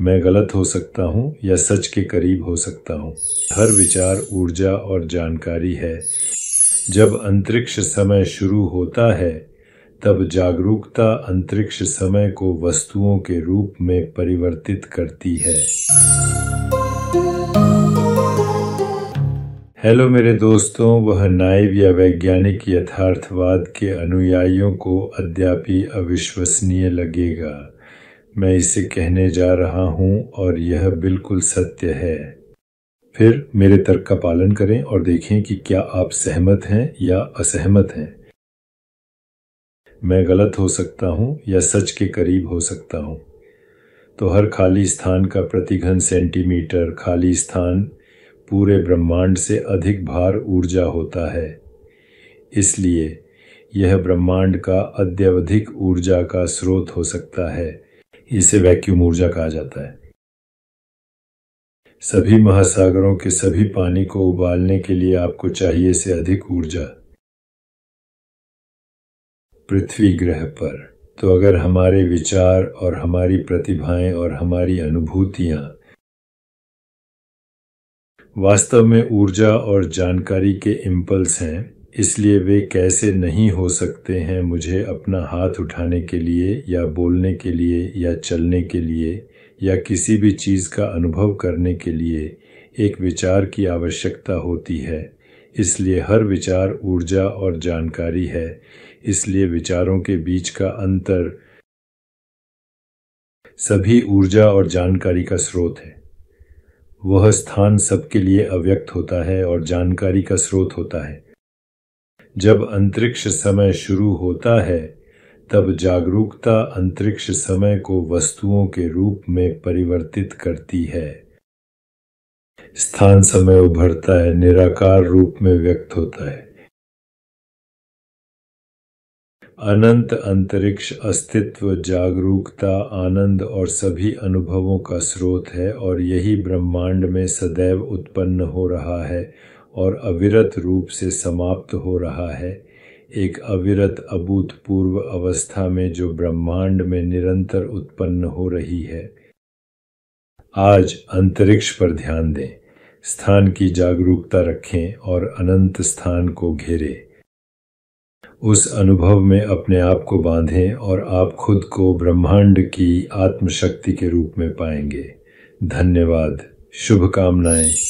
मैं गलत हो सकता हूँ या सच के करीब हो सकता हूँ हर विचार ऊर्जा और जानकारी है जब अंतरिक्ष समय शुरू होता है तब जागरूकता अंतरिक्ष समय को वस्तुओं के रूप में परिवर्तित करती है हेलो मेरे दोस्तों वह नाइव या वैज्ञानिक यथार्थवाद के अनुयायियों को अद्यापि अविश्वसनीय लगेगा मैं इसे कहने जा रहा हूं और यह बिल्कुल सत्य है फिर मेरे तर्क का पालन करें और देखें कि क्या आप सहमत हैं या असहमत हैं मैं गलत हो सकता हूं या सच के करीब हो सकता हूं तो हर खाली स्थान का प्रतिघन सेंटीमीटर खाली स्थान पूरे ब्रह्मांड से अधिक भार ऊर्जा होता है इसलिए यह ब्रह्मांड का अद्यवधिक ऊर्जा का स्रोत हो सकता है इसे वैक्यूम ऊर्जा कहा जाता है सभी महासागरों के सभी पानी को उबालने के लिए आपको चाहिए से अधिक ऊर्जा पृथ्वी ग्रह पर तो अगर हमारे विचार और हमारी प्रतिभाएं और हमारी अनुभूतियां वास्तव में ऊर्जा और जानकारी के इम्पल्स हैं इसलिए वे कैसे नहीं हो सकते हैं मुझे अपना हाथ उठाने के लिए या बोलने के लिए या चलने के लिए या किसी भी चीज़ का अनुभव करने के लिए एक विचार की आवश्यकता होती है इसलिए हर विचार ऊर्जा और जानकारी है इसलिए विचारों के बीच का अंतर सभी ऊर्जा और जानकारी का स्रोत है वह स्थान सबके लिए अव्यक्त होता है और जानकारी का स्रोत होता है जब अंतरिक्ष समय शुरू होता है तब जागरूकता अंतरिक्ष समय को वस्तुओं के रूप में परिवर्तित करती है स्थान समय उभरता है निराकार रूप में व्यक्त होता है अनंत अंतरिक्ष अस्तित्व जागरूकता आनंद और सभी अनुभवों का स्रोत है और यही ब्रह्मांड में सदैव उत्पन्न हो रहा है और अविरत रूप से समाप्त हो रहा है एक अविरत अभूतपूर्व अवस्था में जो ब्रह्मांड में निरंतर उत्पन्न हो रही है आज अंतरिक्ष पर ध्यान दें स्थान की जागरूकता रखें और अनंत स्थान को घेरे उस अनुभव में अपने आप को बांधें और आप खुद को ब्रह्मांड की आत्मशक्ति के रूप में पाएंगे धन्यवाद शुभकामनाएं